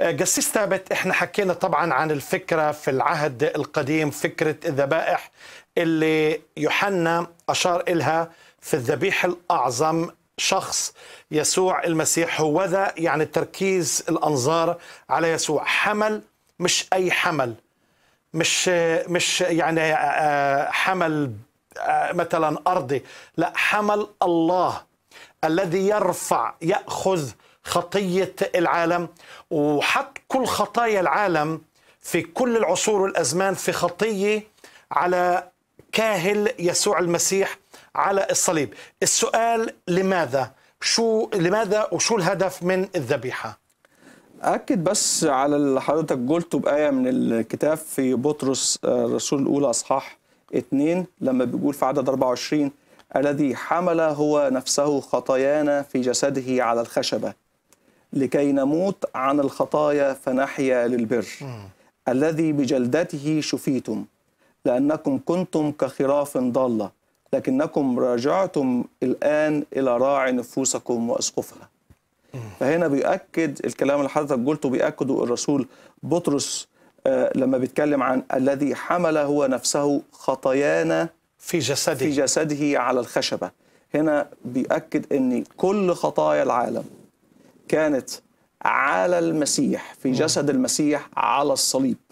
جسيس آه، ثابت احنا حكينا طبعا عن الفكره في العهد القديم فكره الذبائح اللي يوحنا اشار الها في الذبيح الاعظم شخص يسوع المسيح هو ذا يعني تركيز الانظار على يسوع حمل مش اي حمل مش مش يعني آه، آه، حمل مثلا ارضي لا حمل الله الذي يرفع ياخذ خطيه العالم وحط كل خطايا العالم في كل العصور والازمان في خطيه على كاهل يسوع المسيح على الصليب السؤال لماذا شو لماذا وشو الهدف من الذبيحه أكد بس على اللي حضرتك قلته بآية من الكتاب في بطرس آه، الرسول الأولى أصحاح 2 لما بيقول في عدد 24 الذي حمل هو نفسه خطايانا في جسده على الخشبة لكي نموت عن الخطايا فنحيا للبر الذي بجلدته شفيتم لأنكم كنتم كخراف ضالة لكنكم راجعتم الآن إلى راعي نفوسكم وأسقفها فهنا بيؤكد الكلام اللي حضرتك قلته بيأكده الرسول بطرس آه، لما بيتكلم عن الذي حمل هو نفسه خطايانا في جسده في جسده على الخشبة هنا بيأكد أن كل خطايا العالم كانت على المسيح في جسد المسيح على الصليب